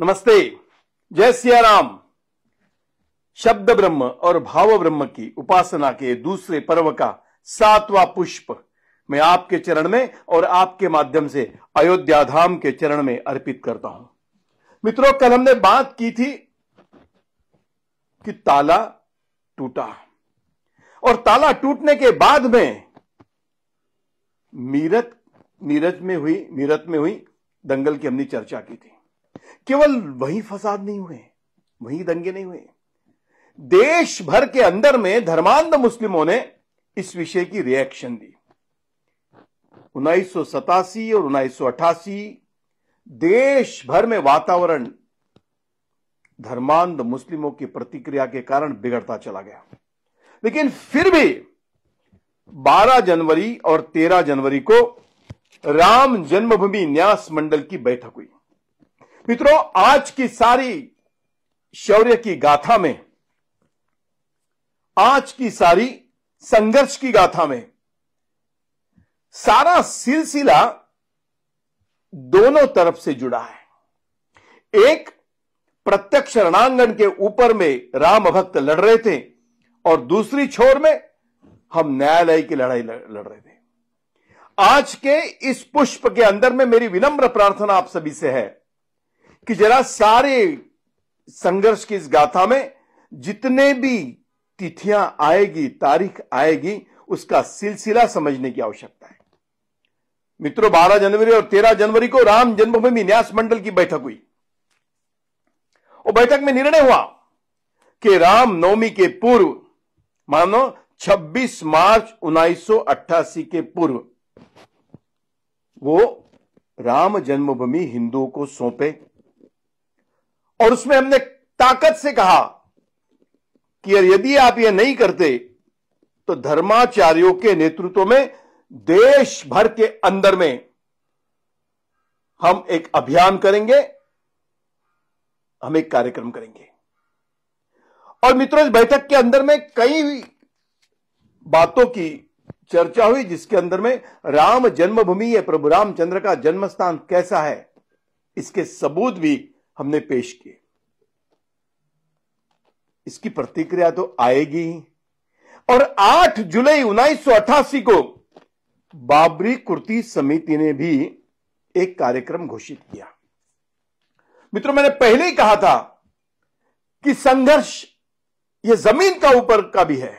नमस्ते जय सिया राम शब्द ब्रह्म और भाव ब्रह्म की उपासना के दूसरे पर्व का सातवां पुष्प मैं आपके चरण में और आपके माध्यम से अयोध्या धाम के चरण में अर्पित करता हूं मित्रों कल हमने बात की थी कि ताला टूटा और ताला टूटने के बाद में मीरत मीरज में हुई मीरत में हुई दंगल की हमने चर्चा की थी केवल वही फसाद नहीं हुए वही दंगे नहीं हुए देश भर के अंदर में धर्मांध मुस्लिमों ने इस विषय की रिएक्शन दी उन्नीस और उन्नीस देश भर में वातावरण धर्मांध मुस्लिमों की प्रतिक्रिया के कारण बिगड़ता चला गया लेकिन फिर भी 12 जनवरी और 13 जनवरी को राम जन्मभूमि न्यास मंडल की बैठक हुई मित्रों आज की सारी शौर्य की गाथा में आज की सारी संघर्ष की गाथा में सारा सिलसिला दोनों तरफ से जुड़ा है एक प्रत्यक्ष रणांगण के ऊपर में राम भक्त लड़ रहे थे और दूसरी छोर में हम न्यायालय की लड़ाई लड़ रहे थे आज के इस पुष्प के अंदर में मेरी विनम्र प्रार्थना आप सभी से है कि जरा सारे संघर्ष की इस गाथा में जितने भी तिथियां आएगी तारीख आएगी उसका सिलसिला समझने की आवश्यकता है मित्रों 12 जनवरी और 13 जनवरी को राम जन्मभूमि न्यास मंडल की बैठक हुई और बैठक में निर्णय हुआ कि राम नवमी के पूर्व मानो 26 मार्च 1988 के पूर्व वो राम जन्मभूमि हिंदुओं को सौंपे और उसमें हमने ताकत से कहा कि यदि आप यह नहीं करते तो धर्माचार्यों के नेतृत्व में देश भर के अंदर में हम एक अभियान करेंगे हम एक कार्यक्रम करेंगे और मित्रों इस बैठक के अंदर में कई बातों की चर्चा हुई जिसके अंदर में राम जन्मभूमि या प्रभु रामचंद्र का जन्म स्थान कैसा है इसके सबूत भी हमने पेश किए इसकी प्रतिक्रिया तो आएगी और 8 जुलाई उन्नीस को बाबरी कुर्ती समिति ने भी एक कार्यक्रम घोषित किया मित्रों मैंने पहले ही कहा था कि संघर्ष ये जमीन का ऊपर का भी है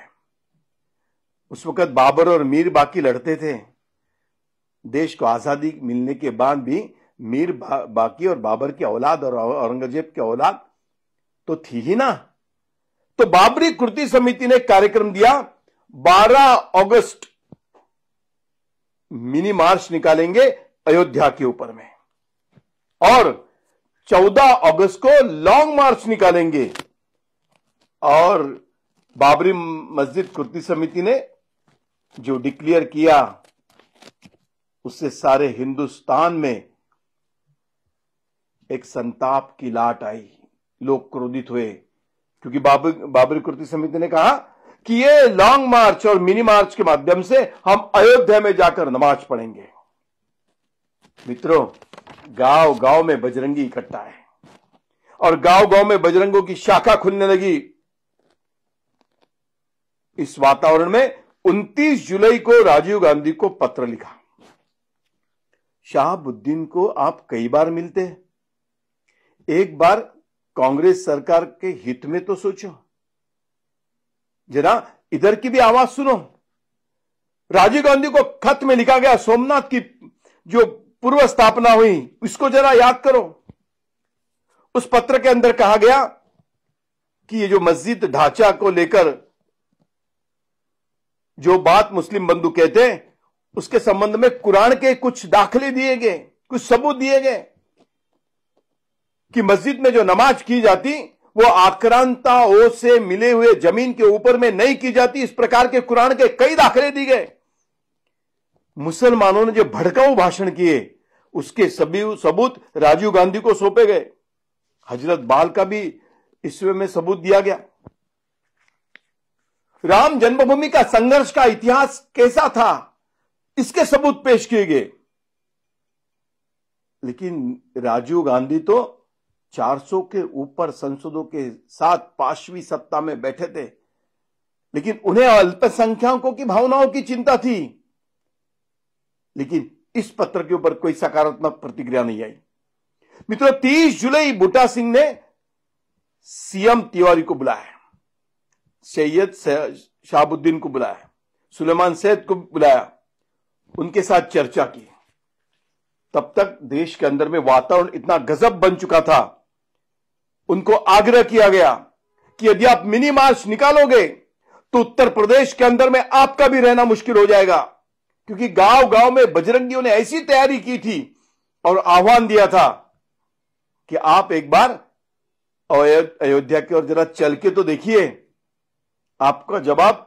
उस वक्त बाबर और मीर बाकी लड़ते थे देश को आजादी मिलने के बाद भी मीर बा, बाकी और बाबर की औलाद और औरंगजेब की औलाद तो थी ही ना तो बाबरी कृति समिति ने कार्यक्रम दिया 12 अगस्त मिनी मार्च निकालेंगे अयोध्या के ऊपर में और 14 अगस्त को लॉन्ग मार्च निकालेंगे और बाबरी मस्जिद कुर्ती समिति ने जो डिक्लेयर किया उससे सारे हिंदुस्तान में एक संताप की लाट आई लोग क्रोधित हुए क्योंकि बाबर बाबरी कृति समिति ने कहा कि ये लॉन्ग मार्च और मिनी मार्च के माध्यम से हम अयोध्या में जाकर नमाज पढ़ेंगे मित्रों गांव गांव में बजरंगी इकट्ठा है और गांव गांव में बजरंगों की शाखा खुलने लगी इस वातावरण में 29 जुलाई को राजीव गांधी को पत्र लिखा शाहबुद्दीन को आप कई बार मिलते हैं एक बार कांग्रेस सरकार के हित में तो सोचो जरा इधर की भी आवाज सुनो राजीव गांधी को खत में लिखा गया सोमनाथ की जो पूर्व स्थापना हुई उसको जरा याद करो उस पत्र के अंदर कहा गया कि ये जो मस्जिद ढांचा को लेकर जो बात मुस्लिम बंधु कहते हैं उसके संबंध में कुरान के कुछ दाखले दिए गए कुछ सबूत दिए गए कि मस्जिद में जो नमाज की जाती वो आक्रांताओं से मिले हुए जमीन के ऊपर में नहीं की जाती इस प्रकार के कुरान के कई दाखिले दी गए मुसलमानों ने जो भड़काऊ भाषण किए उसके सभी सबूत राजीव गांधी को सौंपे गए हजरत बाल का भी इसमें में सबूत दिया गया राम जन्मभूमि का संघर्ष का इतिहास कैसा था इसके सबूत पेश किए गए लेकिन राजीव गांधी तो 400 के ऊपर संसदों के साथ पांचवी सत्ता में बैठे थे लेकिन उन्हें अल्पसंख्यकों की भावनाओं की चिंता थी लेकिन इस पत्र के ऊपर कोई सकारात्मक प्रतिक्रिया नहीं आई मित्रों तीस जुलाई बूटा सिंह ने सीएम तिवारी को बुलाया सैयद शाहबुद्दीन को बुलाया सुलेमान सैद को बुलाया उनके साथ चर्चा की तब तक देश के अंदर में वातावरण इतना गजब बन चुका था उनको आग्रह किया गया कि यदि आप मिनी मार्च निकालोगे तो उत्तर प्रदेश के अंदर में आपका भी रहना मुश्किल हो जाएगा क्योंकि गांव गांव में बजरंगियों ने ऐसी तैयारी की थी और आह्वान दिया था कि आप एक बार अयोध्या की ओर जरा चल के तो देखिए आपका जवाब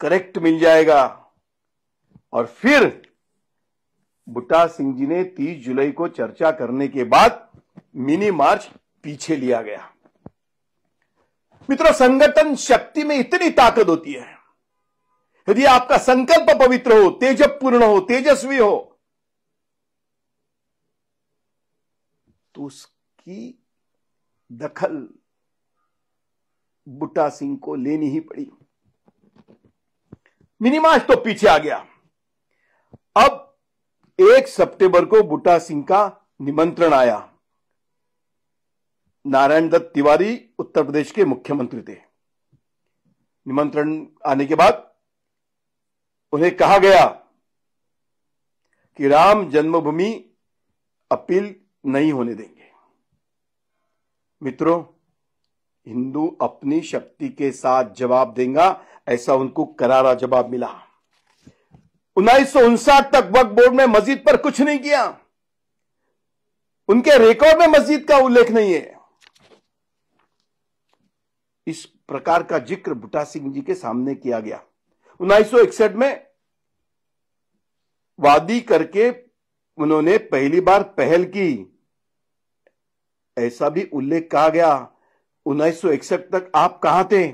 करेक्ट मिल जाएगा और फिर बुटा सिंह जी ने 30 जुलाई को चर्चा करने के बाद मिनी मार्च पीछे लिया गया मित्रों संगठन शक्ति में इतनी ताकत होती है यदि आपका संकल्प पवित्र हो तेजपूर्ण हो तेजस्वी हो तो उसकी दखल बुट्टा सिंह को लेनी ही पड़ी मिनिमाज तो पीछे आ गया अब एक सितंबर को बुट्टा सिंह का निमंत्रण आया नारायण दत्त तिवारी उत्तर प्रदेश के मुख्यमंत्री थे निमंत्रण आने के बाद उन्हें कहा गया कि राम जन्मभूमि अपील नहीं होने देंगे मित्रों हिंदू अपनी शक्ति के साथ जवाब देगा ऐसा उनको करारा जवाब मिला उन्नीस तक वक्त बोर्ड ने मस्जिद पर कुछ नहीं किया उनके रिकॉर्ड में मस्जिद का उल्लेख नहीं है इस प्रकार का जिक्र बुटा सिंह जी के सामने किया गया उन्नीस में वादी करके उन्होंने पहली बार पहल की ऐसा भी उल्लेख कहा गया उन्नीस तक आप कहां थे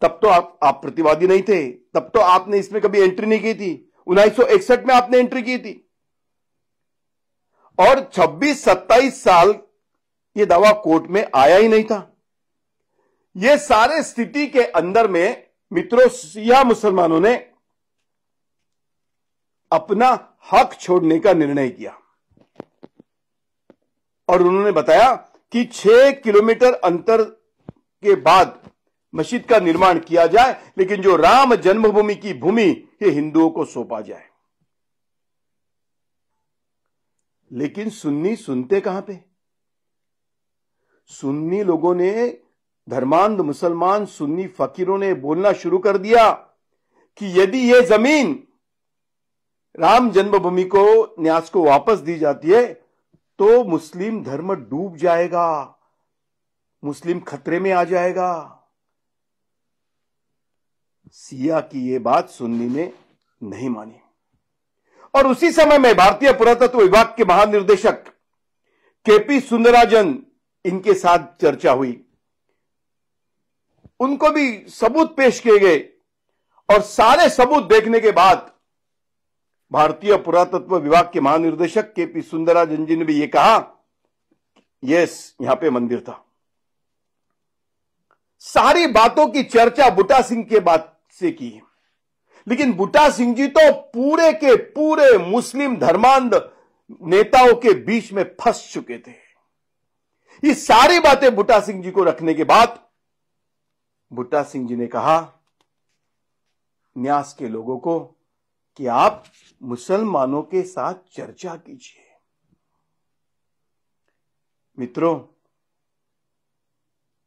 तब तो आप आप प्रतिवादी नहीं थे तब तो आपने इसमें कभी एंट्री नहीं की थी उन्नीस में आपने एंट्री की थी और 26-27 साल ये दावा कोर्ट में आया ही नहीं था ये सारे स्थिति के अंदर में मित्रों सिया मुसलमानों ने अपना हक छोड़ने का निर्णय किया और उन्होंने बताया कि छह किलोमीटर अंतर के बाद मस्जिद का निर्माण किया जाए लेकिन जो राम जन्मभूमि की भूमि ये हिंदुओं को सौंपा जाए लेकिन सुन्नी सुनते कहां पे सुन्नी लोगों ने धर्मांध मुसलमान सुन्नी फकीरों ने बोलना शुरू कर दिया कि यदि यह जमीन राम जन्मभूमि को न्यास को वापस दी जाती है तो मुस्लिम धर्म डूब जाएगा मुस्लिम खतरे में आ जाएगा सिया की यह बात सुन्नी ने नहीं मानी और उसी समय में भारतीय पुरातत्व विभाग के महानिर्देशक केपी सुंदराजन इनके साथ चर्चा हुई उनको भी सबूत पेश किए गए और सारे सबूत देखने के बाद भारतीय पुरातत्व विभाग के महानिर्देशक के पी सुंदराजन जी ने भी यह कहा यस यहां पे मंदिर था सारी बातों की चर्चा बुटा सिंह के बात से की लेकिन बुटा सिंह जी तो पूरे के पूरे मुस्लिम धर्मांध नेताओं के बीच में फंस चुके थे ये सारी बातें बुटा सिंह जी को रखने के बाद भुट्टा सिंह जी ने कहा न्यास के लोगों को कि आप मुसलमानों के साथ चर्चा कीजिए मित्रों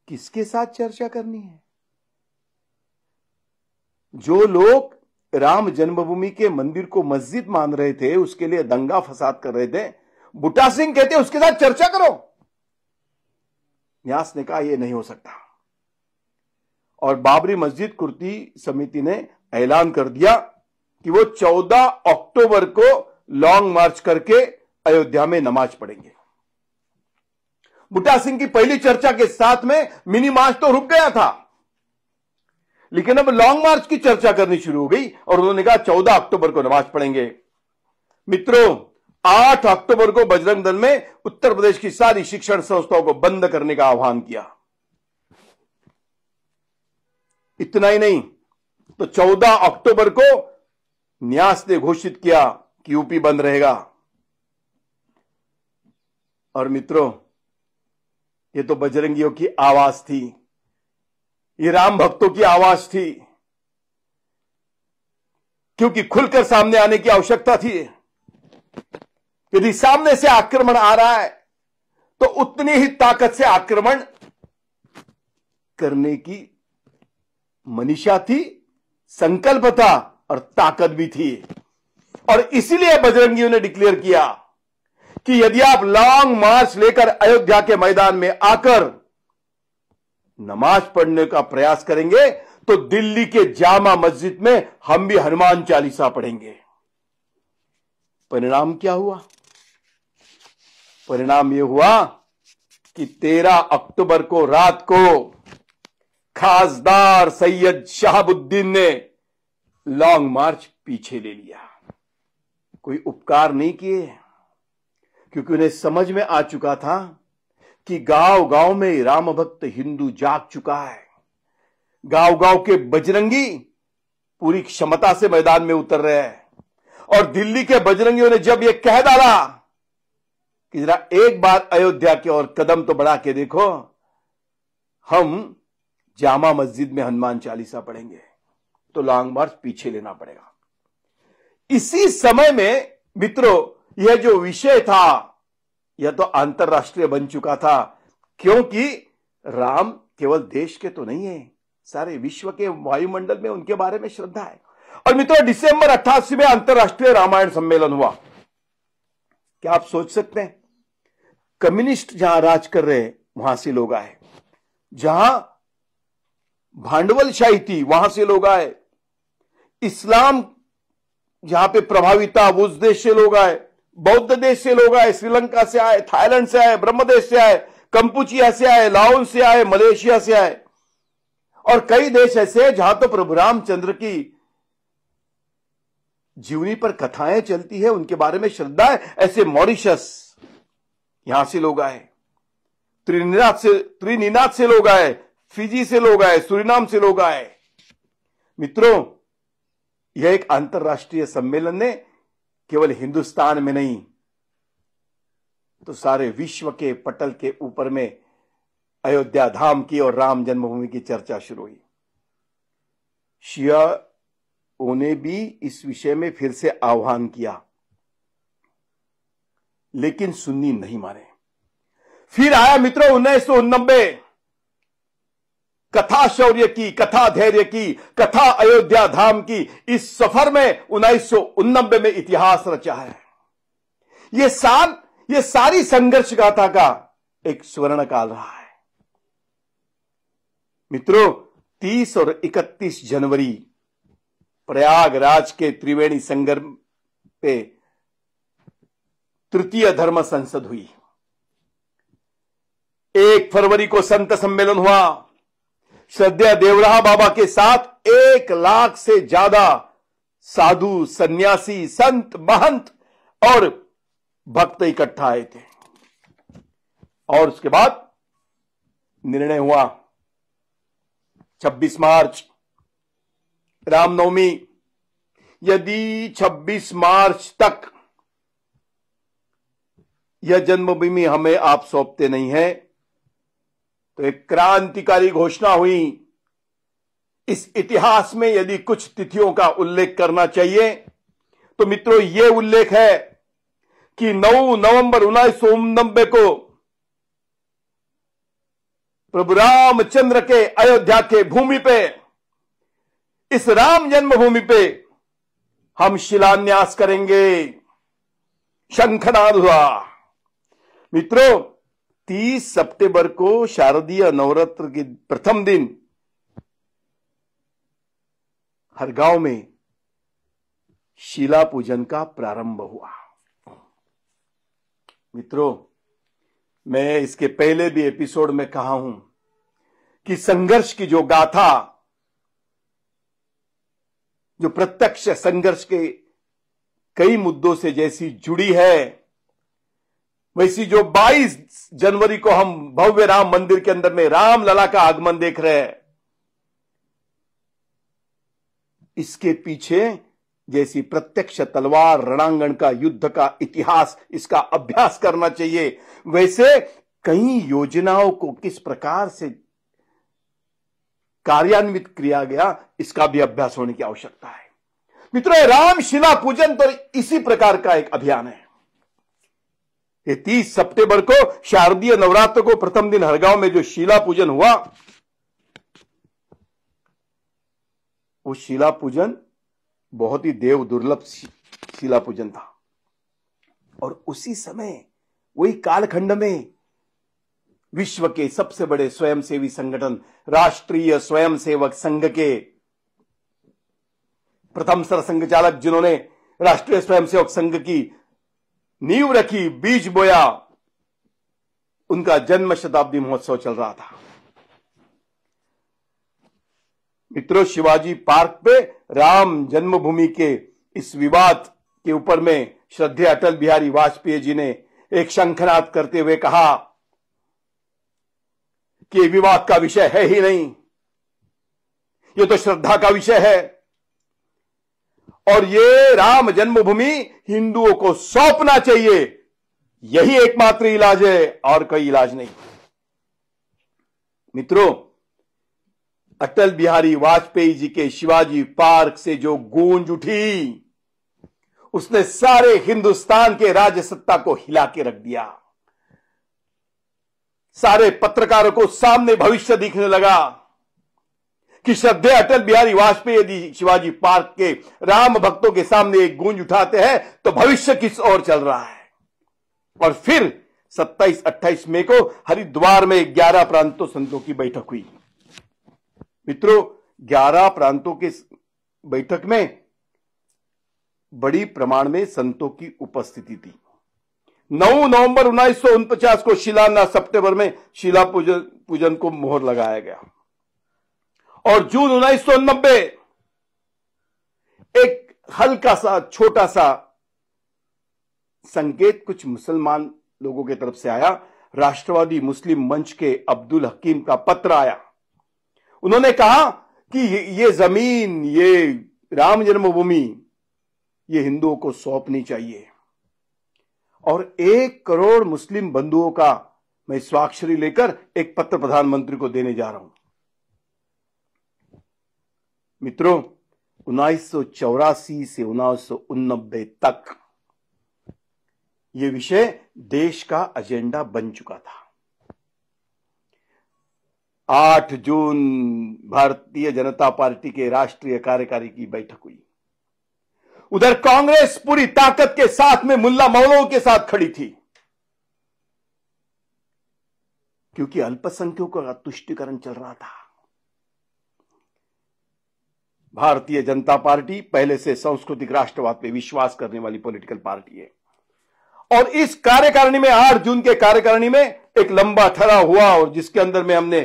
किसके साथ चर्चा करनी है जो लोग राम जन्मभूमि के मंदिर को मस्जिद मान रहे थे उसके लिए दंगा फसाद कर रहे थे बुटा सिंह कहते उसके साथ चर्चा करो न्यास ने कहा यह नहीं हो सकता और बाबरी मस्जिद कुर्ती समिति ने ऐलान कर दिया कि वो 14 अक्टूबर को लॉन्ग मार्च करके अयोध्या में नमाज पढ़ेंगे बुटा सिंह की पहली चर्चा के साथ में मिनी मार्च तो रुक गया था लेकिन अब लॉन्ग मार्च की चर्चा करनी शुरू हो गई और उन्होंने कहा चौदह अक्टूबर को नमाज पढ़ेंगे मित्रों आठ अक्टूबर को बजरंग दल में उत्तर प्रदेश की सारी शिक्षण संस्थाओं को बंद करने का आह्वान किया इतना ही नहीं तो 14 अक्टूबर को न्यास ने घोषित किया कि यूपी बंद रहेगा और मित्रों ये तो बजरंगियों की आवाज थी ये राम भक्तों की आवाज थी क्योंकि खुलकर सामने आने की आवश्यकता थी यदि सामने से आक्रमण आ रहा है तो उतनी ही ताकत से आक्रमण करने की मनीषा थी संकल्प था और ताकत भी थी और इसीलिए बजरंगियों ने डिक्लेयर किया कि यदि आप लॉन्ग मार्च लेकर अयोध्या के मैदान में आकर नमाज पढ़ने का प्रयास करेंगे तो दिल्ली के जामा मस्जिद में हम भी हनुमान चालीसा पढ़ेंगे परिणाम क्या हुआ परिणाम यह हुआ कि 13 अक्टूबर को रात को खासदार सैयद शहाबुद्दीन ने लॉन्ग मार्च पीछे ले लिया कोई उपकार नहीं किए क्योंकि उन्हें समझ में आ चुका था कि गांव गांव में राम भक्त हिंदू जाग चुका है गांव गांव के बजरंगी पूरी क्षमता से मैदान में उतर रहे हैं और दिल्ली के बजरंगियों ने जब यह कह डाला कि जरा एक बार अयोध्या की ओर कदम तो बढ़ा के देखो हम जामा मस्जिद में हनुमान चालीसा पढ़ेंगे तो लॉन्ग मार्च पीछे लेना पड़ेगा इसी समय में मित्रों यह जो विषय था यह तो अंतरराष्ट्रीय बन चुका था क्योंकि राम केवल देश के तो नहीं है सारे विश्व के वायुमंडल में उनके बारे में श्रद्धा है और मित्रों दिसंबर अट्ठासी में अंतरराष्ट्रीय रामायण सम्मेलन हुआ क्या आप सोच सकते हैं कम्युनिस्ट जहां राज कर रहे वहां से लोग आए जहां भांडवलशाही थी वहां से लोग आए इस्लाम जहां पे प्रभावित था उस देश से लोग आए बौद्ध देश से लोग आए श्रीलंका से आए थाईलैंड से आए ब्रह्मदेश से आए कंपुचिया से आए लाहौल से आए मलेशिया से आए और कई देश ऐसे जहां तो प्रभु रामचंद्र की जीवनी पर कथाएं चलती है उनके बारे में श्रद्धा है ऐसे मॉरिशस यहां से लोग आए त्रिनिनाथ से त्रिनिनाथ से लोग आए फिजी से लोग आए सुरिनाम से लोग आए मित्रों यह एक अंतर्राष्ट्रीय सम्मेलन ने केवल हिंदुस्तान में नहीं तो सारे विश्व के पटल के ऊपर में अयोध्या धाम की और राम जन्मभूमि की चर्चा शुरू हुई शिया ने भी इस विषय में फिर से आह्वान किया लेकिन सुन्नी नहीं माने फिर आया मित्रों उन्नीस सौ नब्बे कथा शौर्य की कथा धैर्य की कथा अयोध्या धाम की इस सफर में उन्नीस में इतिहास रचा है यह साल ये सारी संघर्ष गाथा का एक स्वर्ण काल रहा है मित्रों 30 और 31 जनवरी प्रयागराज के त्रिवेणी संगम पे तृतीय धर्म संसद हुई एक फरवरी को संत सम्मेलन हुआ श्रद्धा देवराहा बाबा के साथ एक लाख से ज्यादा साधु सन्यासी संत महंत और भक्त इकट्ठा आए थे और उसके बाद निर्णय हुआ 26 मार्च रामनवमी यदि 26 मार्च तक यह जन्मभूमि हमें आप सौंपते नहीं है तो एक क्रांतिकारी घोषणा हुई इस इतिहास में यदि कुछ तिथियों का उल्लेख करना चाहिए तो मित्रों ये उल्लेख है कि 9 नवंबर उन्नीस सौ को प्रभु रामचंद्र के अयोध्या के भूमि पे इस राम जन्मभूमि पे हम शिलान्यास करेंगे शंखनाद हुआ मित्रों 30 सितंबर को शारदीय नवरात्र के प्रथम दिन हर गांव में शिला पूजन का प्रारंभ हुआ मित्रों मैं इसके पहले भी एपिसोड में कहा हूं कि संघर्ष की जो गाथा जो प्रत्यक्ष संघर्ष के कई मुद्दों से जैसी जुड़ी है वैसी जो 22 जनवरी को हम भव्य राम मंदिर के अंदर में राम लला का आगमन देख रहे हैं इसके पीछे जैसी प्रत्यक्ष तलवार रणांगण का युद्ध का इतिहास इसका अभ्यास करना चाहिए वैसे कई योजनाओं को किस प्रकार से कार्यान्वित किया गया इसका भी अभ्यास होने की आवश्यकता है मित्रों राम शिला पूजन पर तो इसी प्रकार का एक अभियान है तीस सितंबर को शारदीय नवरात्र को प्रथम दिन हरगांव में जो शिला पूजन हुआ वो शिला पूजन बहुत ही देव दुर्लभ शिला पूजन था और उसी समय वही कालखंड में विश्व के सबसे बड़े स्वयंसेवी संगठन राष्ट्रीय स्वयंसेवक संघ के प्रथम सर संघ चालक जिन्होंने राष्ट्रीय स्वयंसेवक संघ की नींव रखी बीज बोया उनका जन्म शताब्दी महोत्सव चल रहा था मित्रों शिवाजी पार्क पे राम जन्मभूमि के इस विवाद के ऊपर में श्रद्धे अटल बिहारी वाजपेयी जी ने एक शंखनाद करते हुए कहा कि विवाद का विषय है ही नहीं ये तो श्रद्धा का विषय है और ये राम जन्मभूमि हिंदुओं को सौंपना चाहिए यही एकमात्र इलाज है और कोई इलाज नहीं मित्रों अटल बिहारी वाजपेयी जी के शिवाजी पार्क से जो गूंज उठी उसने सारे हिंदुस्तान के राज्य सत्ता को हिला के रख दिया सारे पत्रकारों को सामने भविष्य दिखने लगा कि श्रद्धे अटल बिहारी वाजपेयी यदि शिवाजी पार्क के राम भक्तों के सामने एक गूंज उठाते हैं तो भविष्य किस ओर चल रहा है और फिर 27-28 मई को हरिद्वार में 11 प्रांतों संतों की बैठक हुई मित्रों 11 प्रांतों के बैठक में बड़ी प्रमाण में संतों की उपस्थिति थी 9 नवंबर उन्नीस को शिलान्यास सितंबर में शिला पूजन पूजन को मोहर लगाया गया और जून उन्नीस एक हल्का सा छोटा सा संकेत कुछ मुसलमान लोगों की तरफ से आया राष्ट्रवादी मुस्लिम मंच के अब्दुल हकीम का पत्र आया उन्होंने कहा कि ये जमीन ये राम जन्मभूमि ये हिंदुओं को सौंपनी चाहिए और एक करोड़ मुस्लिम बंधुओं का मैं स्वाक्षरी लेकर एक पत्र प्रधानमंत्री को देने जा रहा हूं मित्रों उन्नीस से उन्नीस तक यह विषय देश का एजेंडा बन चुका था आठ जून भारतीय जनता पार्टी के राष्ट्रीय कार्यकारी की बैठक हुई उधर कांग्रेस पूरी ताकत के साथ में मुल्ला मौलों के साथ खड़ी थी क्योंकि अल्पसंख्यकों का तुष्टिकरण चल रहा था भारतीय जनता पार्टी पहले से सांस्कृतिक राष्ट्रवाद पे विश्वास करने वाली पॉलिटिकल पार्टी है और इस कार्यकारिणी में आठ जून के कार्यकारिणी में एक लंबा ठहराव हुआ और जिसके अंदर में हमने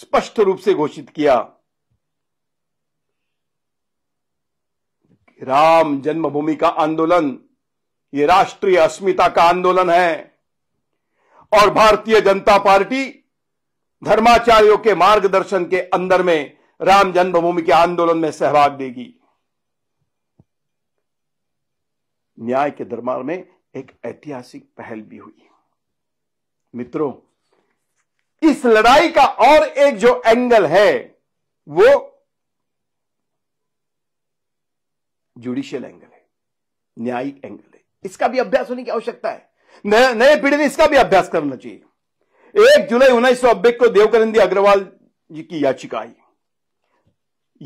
स्पष्ट रूप से घोषित किया राम जन्मभूमि का आंदोलन ये राष्ट्रीय अस्मिता का आंदोलन है और भारतीय जनता पार्टी धर्माचार्यों के मार्गदर्शन के अंदर में राम जन्मभूमि के आंदोलन में सहभाग देगी न्याय के दरबार में एक ऐतिहासिक पहल भी हुई मित्रों इस लड़ाई का और एक जो एंगल है वो जुडिशियल एंगल है न्यायिक एंगल है इसका भी अभ्यास होने की आवश्यकता है नए नए पीढ़ी ने इसका भी अभ्यास करना चाहिए एक जुलाई उन्नीस को देवकरंदी अग्रवाल जी की याचिका आई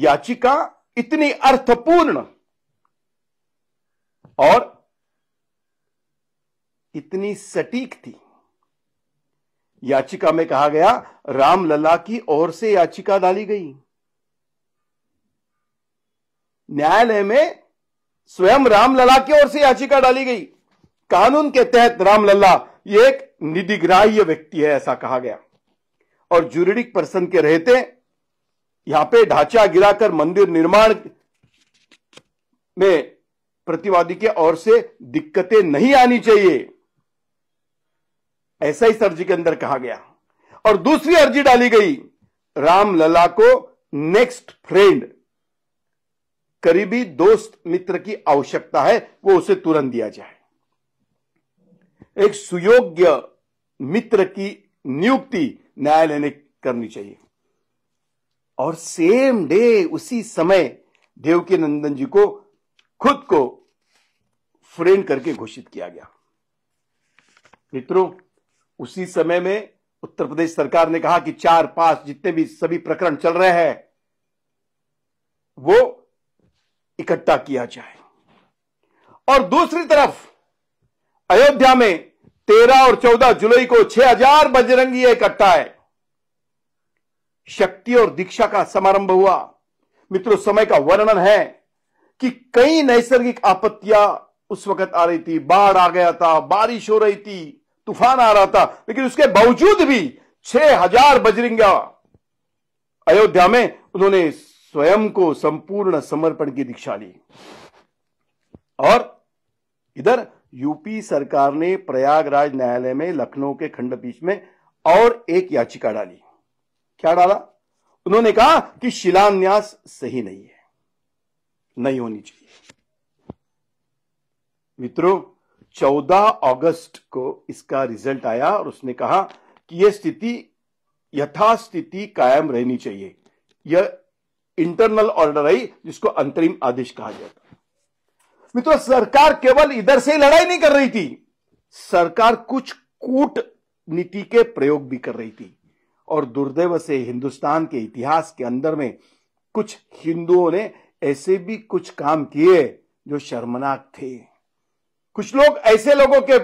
याचिका इतनी अर्थपूर्ण और इतनी सटीक थी याचिका में कहा गया रामलला की ओर से याचिका डाली गई न्यायालय में स्वयं रामलला की ओर से याचिका डाली गई कानून के तहत रामलला ये एक निधिग्राह्य व्यक्ति है ऐसा कहा गया और जुरिडिक पर्सन के रहते यहां पे ढांचा गिराकर मंदिर निर्माण में प्रतिवादी के ओर से दिक्कतें नहीं आनी चाहिए ऐसा ही अर्जी के अंदर कहा गया और दूसरी अर्जी डाली गई राम लला को नेक्स्ट फ्रेंड करीबी दोस्त मित्र की आवश्यकता है वो उसे तुरंत दिया जाए एक सुयोग्य मित्र की नियुक्ति न्यायालय ने करनी चाहिए और सेम डे उसी समय देव के नंदन जी को खुद को फ्रेंड करके घोषित किया गया मित्रों उसी समय में उत्तर प्रदेश सरकार ने कहा कि चार पांच जितने भी सभी प्रकरण चल रहे हैं वो इकट्ठा किया जाए और दूसरी तरफ अयोध्या में तेरह और चौदह जुलाई को छह हजार बजरंगी इकट्ठा है शक्ति और दीक्षा का समारंभ हुआ मित्रों समय का वर्णन है कि कई नैसर्गिक आपत्तियां उस वक्त आ रही थी बाढ़ आ गया था बारिश हो रही थी तूफान आ रहा था लेकिन उसके बावजूद भी छह हजार बजरिंगा अयोध्या में उन्होंने स्वयं को संपूर्ण समर्पण की दीक्षा ली और इधर यूपी सरकार ने प्रयागराज न्यायालय में लखनऊ के खंडपीठ में और एक याचिका डाली क्या डाला उन्होंने कहा कि शिलान्यास सही नहीं है नहीं होनी चाहिए मित्रों 14 अगस्त को इसका रिजल्ट आया और उसने कहा कि यह स्थिति यथास्थिति कायम रहनी चाहिए यह इंटरनल ऑर्डर आई जिसको अंतरिम आदेश कहा था मित्रों सरकार केवल इधर से ही लड़ाई नहीं कर रही थी सरकार कुछ कूट नीति के प्रयोग भी कर रही थी और दुर्दैव से हिंदुस्तान के इतिहास के अंदर में कुछ हिंदुओं ने ऐसे भी कुछ काम किए जो शर्मनाक थे कुछ लोग ऐसे लोगों के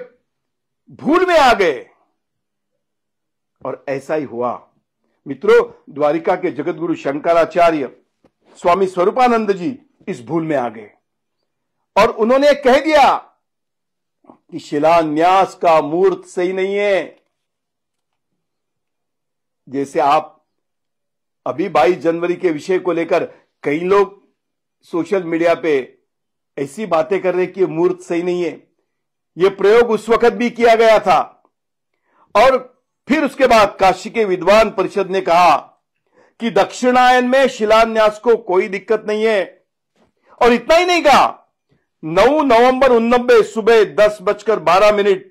भूल में आ गए और ऐसा ही हुआ मित्रों द्वारिका के जगतगुरु शंकराचार्य स्वामी स्वरूपानंद जी इस भूल में आ गए और उन्होंने कह दिया कि शिलान्यास का मूर्त सही नहीं है जैसे आप अभी 22 जनवरी के विषय को लेकर कई लोग सोशल मीडिया पे ऐसी बातें कर रहे कि मूर्त सही नहीं है ये प्रयोग उस वक्त भी किया गया था और फिर उसके बाद काशी के विद्वान परिषद ने कहा कि दक्षिणायन में शिलान्यास को कोई दिक्कत नहीं है और इतना ही नहीं कहा 9 नवंबर उन्नबे सुबह दस बजकर बारह मिनट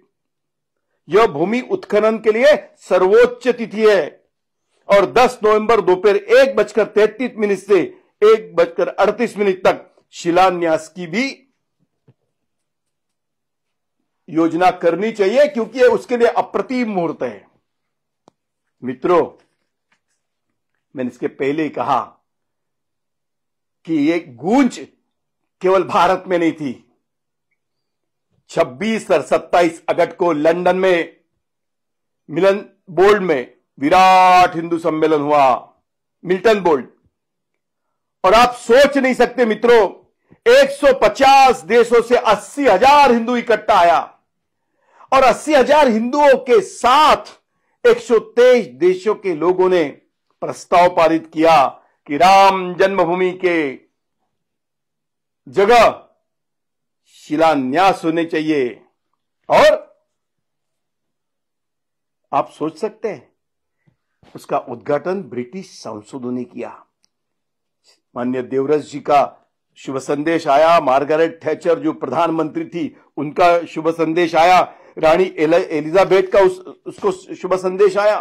यह भूमि उत्खनन के लिए सर्वोच्च तिथि है और 10 नवंबर दोपहर एक बजकर तैतीस मिनट से एक बजकर अड़तीस मिनट तक शिलान्यास की भी योजना करनी चाहिए क्योंकि उसके लिए अप्रतिम मुहूर्त है मित्रों मैंने इसके पहले ही कहा कि ये गूंज केवल भारत में नहीं थी 26 और 27 अगस्त को लंदन में मिलन बोर्ड में विराट हिंदू सम्मेलन हुआ मिल्टन बोल्ड और आप सोच नहीं सकते मित्रों 150 देशों से अस्सी हजार हिंदू इकट्ठा आया और अस्सी हजार हिंदुओं के साथ 123 देशों के लोगों ने प्रस्ताव पारित किया कि राम जन्मभूमि के जगह शिलान्यास होने चाहिए और आप सोच सकते हैं उसका उद्घाटन ब्रिटिश सांसदों ने किया मान्य देवरस जी का शुभ संदेश आया मार्गरेट थैचर जो प्रधानमंत्री थी उनका शुभ संदेश आया रानी एलिजाबेथ का उस, उसको शुभ संदेश आया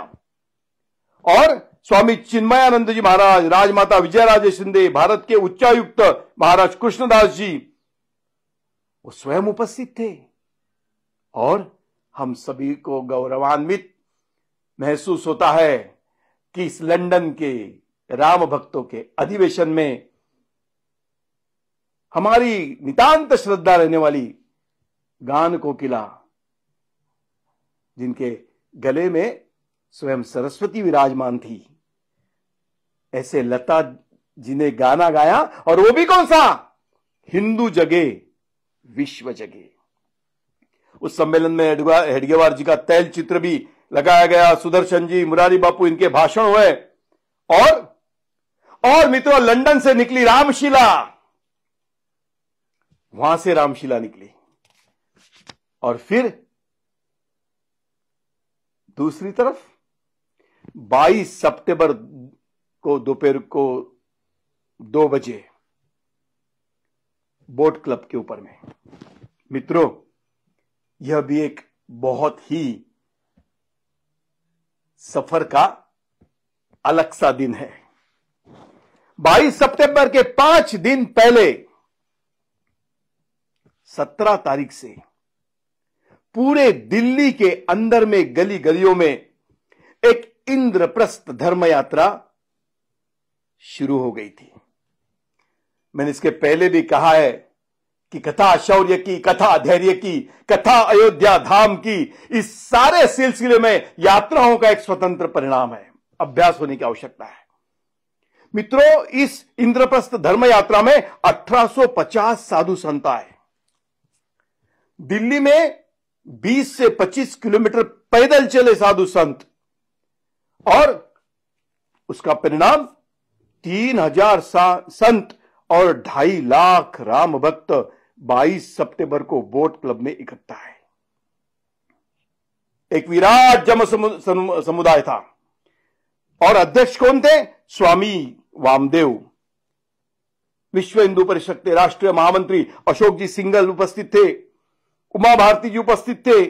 और स्वामी चिन्मयानंद जी महाराज राजमाता विजय राजे शिंदे भारत के उच्चायुक्त महाराज कृष्णदास जी वो स्वयं उपस्थित थे और हम सभी को गौरवान्वित महसूस होता है कि इस लंदन के राम भक्तों के अधिवेशन में हमारी नितांत श्रद्धा रहने वाली गान कोकिला जिनके गले में स्वयं सरस्वती विराजमान थी ऐसे लता जी ने गाना गाया और वो भी कौन सा हिंदू जगे विश्व जगे उस सम्मेलन में हेडगेवार जी का तैल चित्र भी लगाया गया सुदर्शन जी मुरारी बापू इनके भाषण हुए और और मित्रों लंदन से निकली रामशिला वहां से रामशिला निकली और फिर दूसरी तरफ 22 सितंबर को दोपहर को दो बजे बोट क्लब के ऊपर में मित्रों यह भी एक बहुत ही सफर का अलग सा दिन है 22 सितंबर के पांच दिन पहले 17 तारीख से पूरे दिल्ली के अंदर में गली गलियों में एक इंद्रप्रस्थ धर्म यात्रा शुरू हो गई थी मैंने इसके पहले भी कहा है की कथा शौर्य की कथा धैर्य की कथा अयोध्या धाम की इस सारे सिलसिले में यात्राओं का एक स्वतंत्र परिणाम है अभ्यास होने की आवश्यकता है मित्रों इस इंद्रप्रस्थ धर्म यात्रा में 1850 साधु संत आए दिल्ली में 20 से 25 किलोमीटर पैदल चले साधु संत और उसका परिणाम तीन हजार संत और ढाई लाख राम भक्त 22 सितंबर को बोट क्लब में इकट्ठा है एक विराट जम समुदाय था और अध्यक्ष कौन थे स्वामी वामदेव विश्व हिंदू परिषद के राष्ट्रीय महामंत्री अशोक जी सिंगल उपस्थित थे उमा भारती जी उपस्थित थे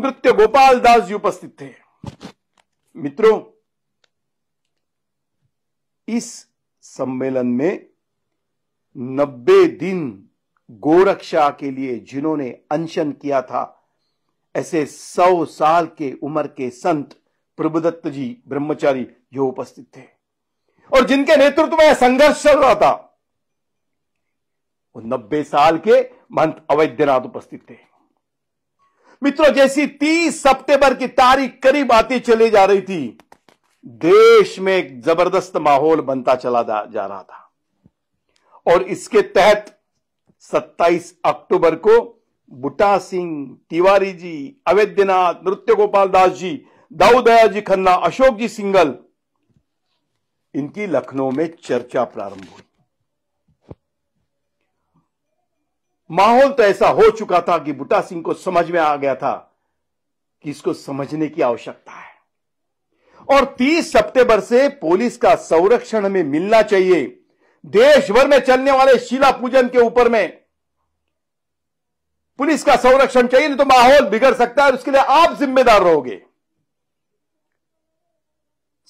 नृत्य गोपाल दास जी उपस्थित थे मित्रों इस सम्मेलन में नब्बे दिन गोरक्षा के लिए जिन्होंने अनशन किया था ऐसे सौ साल के उम्र के संत प्रभुदत्त जी ब्रह्मचारी जो उपस्थित थे और जिनके नेतृत्व में संघर्ष चल रहा था वो नब्बे साल के महंत अवैधनाथ उपस्थित थे मित्रों जैसी तीस सितंबर की तारीख करीब आती चली जा रही थी देश में एक जबरदस्त माहौल बनता चला जा रहा था और इसके तहत 27 अक्टूबर को बुटा सिंह तिवारी जी अवैधनाथ नृत्य गोपाल दास जी दाऊदया जी खन्ना अशोक जी सिंगल इनकी लखनऊ में चर्चा प्रारंभ हुई माहौल तो ऐसा हो चुका था कि बुटा सिंह को समझ में आ गया था कि इसको समझने की आवश्यकता है और 30 सितंबर से पुलिस का संरक्षण में मिलना चाहिए देश भर में चलने वाले शिला पूजन के ऊपर में पुलिस का संरक्षण चाहिए नहीं तो माहौल बिगड़ सकता है उसके लिए आप जिम्मेदार रहोगे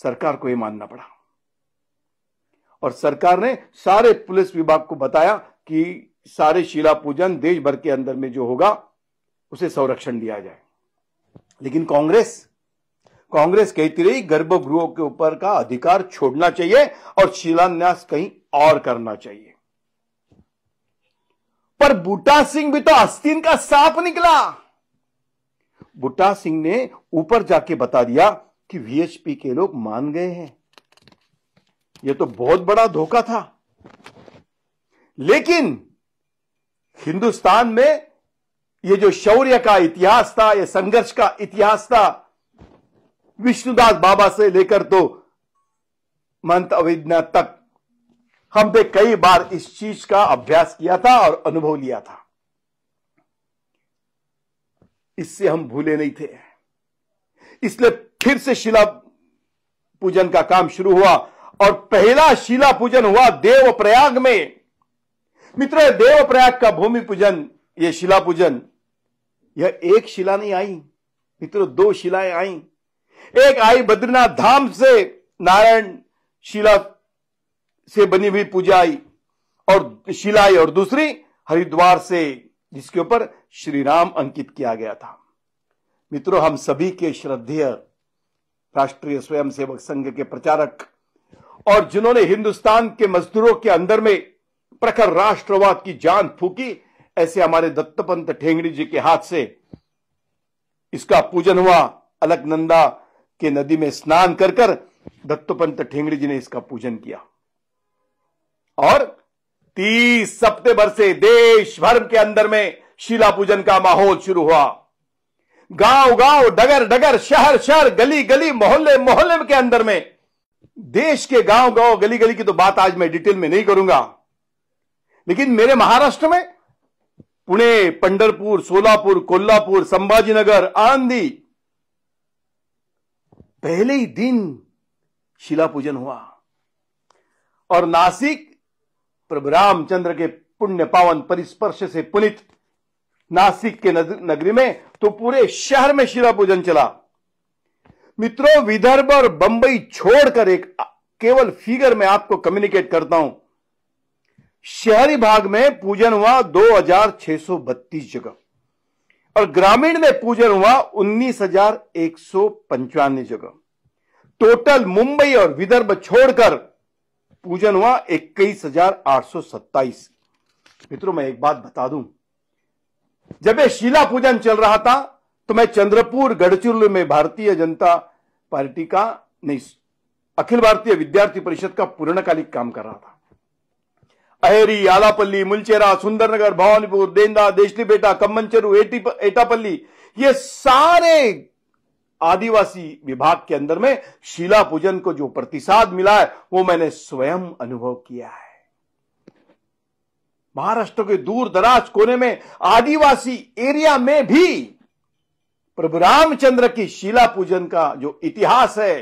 सरकार को यह मानना पड़ा और सरकार ने सारे पुलिस विभाग को बताया कि सारे शिला पूजन देश भर के अंदर में जो होगा उसे संरक्षण दिया जाए लेकिन कांग्रेस कांग्रेस कहती रही गर्भगृहों के ऊपर का अधिकार छोड़ना चाहिए और शिलान्यास कहीं और करना चाहिए पर बूटा सिंह भी तो अस्तीन का सांप निकला बूटा सिंह ने ऊपर जाके बता दिया कि वीएचपी के लोग मान गए हैं यह तो बहुत बड़ा धोखा था लेकिन हिंदुस्तान में यह जो शौर्य का इतिहास था यह संघर्ष का इतिहास था विष्णुदास बाबा से लेकर तो मंत अविद्या तक हमने कई बार इस चीज का अभ्यास किया था और अनुभव लिया था इससे हम भूले नहीं थे इसलिए फिर से शिला पूजन का काम शुरू हुआ और पहला शिला पूजन हुआ देव प्रयाग में मित्र देव प्रयाग का भूमि पूजन यह शिला पूजन यह एक शिला नहीं आई मित्रों दो शिलाएं आई एक आई बद्रीनाथ धाम से नारायण शिला से बनी हुई पूजा आई और शिलाई और दूसरी हरिद्वार से जिसके ऊपर श्री राम अंकित किया गया था मित्रों हम सभी के श्रद्धेय राष्ट्रीय स्वयंसेवक संघ के प्रचारक और जिन्होंने हिंदुस्तान के मजदूरों के अंदर में प्रखर राष्ट्रवाद की जान फूकी ऐसे हमारे दत्तपंत ठेंगड़ी जी के हाथ से इसका पूजन हुआ अलकनंदा के नदी में स्नान कर कर दत्तपंत ठेंगड़ी जी ने इसका पूजन किया और तीस सितंबर से देश भर के अंदर में शिला पूजन का माहौल शुरू हुआ गांव गांव डगर डगर शहर शहर गली गली मोहल्ले मोहल्ले के अंदर में देश के गांव गांव गली गली की तो बात आज मैं डिटेल में नहीं करूंगा लेकिन मेरे महाराष्ट्र में पुणे पंडरपुर सोलापुर कोल्हापुर संभाजीनगर आंधी पहले ही दिन शिला पूजन हुआ और नासिक प्रभु रामचंद्र के पुण्य पावन परिस्पर्श से पुनित नासिक के नगरी में तो पूरे शहर में शिला पूजन चला मित्रों विदर्भ और बंबई छोड़कर एक केवल फिगर में आपको कम्युनिकेट करता हूं शहरी भाग में पूजन हुआ 2632 जगह और ग्रामीण में पूजन हुआ उन्नीस जगह टोटल मुंबई और विदर्भ छोड़कर पूजन हुआ इक्कीस हजार आठ सौ सत्ताईस मित्रों मैं एक बात बता दूं जब ये शिला पूजन चल रहा था तो मैं चंद्रपुर गढ़चिरौली में भारतीय जनता पार्टी का नहीं अखिल भारतीय विद्यार्थी परिषद का पूर्णकालिक काम कर रहा था अहेरी आलापल्ली मुलचेरा सुंदरनगर भवानीपुर देंदा देशली बेटा कम्बनचरू एटापल्ली ये सारे आदिवासी विभाग के अंदर में शिला पूजन को जो प्रतिसाद मिला है वो मैंने स्वयं अनुभव किया है महाराष्ट्र के दूर दराज कोने में आदिवासी एरिया में भी प्रभु रामचंद्र की शिला पूजन का जो इतिहास है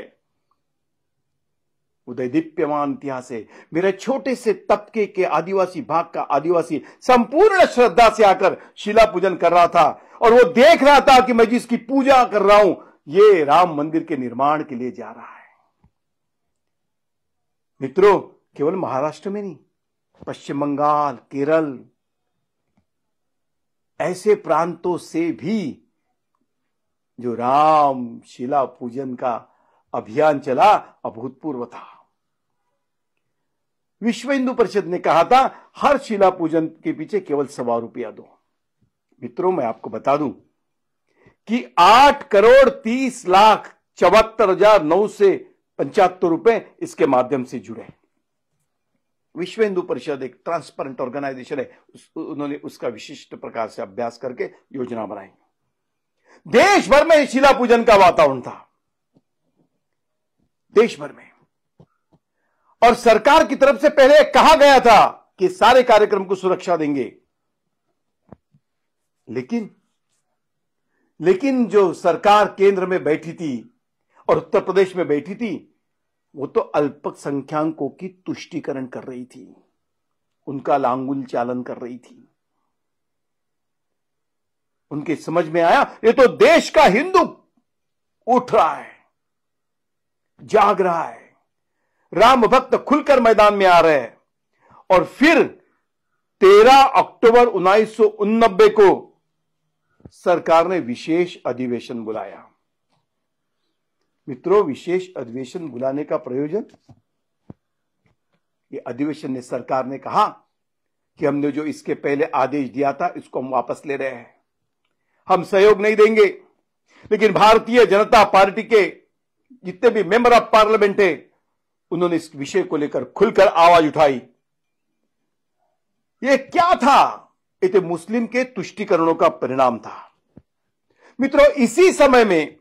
उदय दीप्यमान इतिहास है मेरे छोटे से तबके के आदिवासी भाग का आदिवासी संपूर्ण श्रद्धा से आकर शिला पूजन कर रहा था और वो देख रहा था कि मैं जिसकी पूजा कर रहा हूं ये राम मंदिर के निर्माण के लिए जा रहा है मित्रों केवल महाराष्ट्र में नहीं पश्चिम बंगाल केरल ऐसे प्रांतों से भी जो राम शिला पूजन का अभियान चला अभूतपूर्व था विश्व हिंदू परिषद ने कहा था हर शिला पूजन के पीछे केवल सवा रुपया दो मित्रों मैं आपको बता दूं कि आठ करोड़ तीस लाख चौहत्तर हजार नौ से पंचहत्तर रुपए इसके माध्यम से जुड़े विश्व हिंदू परिषद एक ट्रांसपेरेंट ऑर्गेनाइजेशन है उस, उन्होंने उसका विशिष्ट प्रकार से अभ्यास करके योजना बनाई देश भर में शिला पूजन का वातावरण था देश भर में और सरकार की तरफ से पहले कहा गया था कि सारे कार्यक्रम को सुरक्षा देंगे लेकिन लेकिन जो सरकार केंद्र में बैठी थी और उत्तर प्रदेश में बैठी थी वो तो अल्पसंख्याकों की तुष्टिकरण कर रही थी उनका लांगुल चालन कर रही थी उनके समझ में आया ये तो देश का हिंदू उठ रहा है जाग रहा है राम भक्त खुलकर मैदान में आ रहे हैं और फिर 13 अक्टूबर उन्नीस को सरकार ने विशेष अधिवेशन बुलाया मित्रों विशेष अधिवेशन बुलाने का प्रयोजन ये अधिवेशन ने सरकार ने कहा कि हमने जो इसके पहले आदेश दिया था इसको हम वापस ले रहे हैं हम सहयोग नहीं देंगे लेकिन भारतीय जनता पार्टी के जितने भी मेंबर ऑफ पार्लियामेंट है उन्होंने इस विषय को लेकर खुलकर आवाज उठाई ये क्या था इतने मुस्लिम के तुष्टिकरणों का परिणाम था मित्रों इसी समय में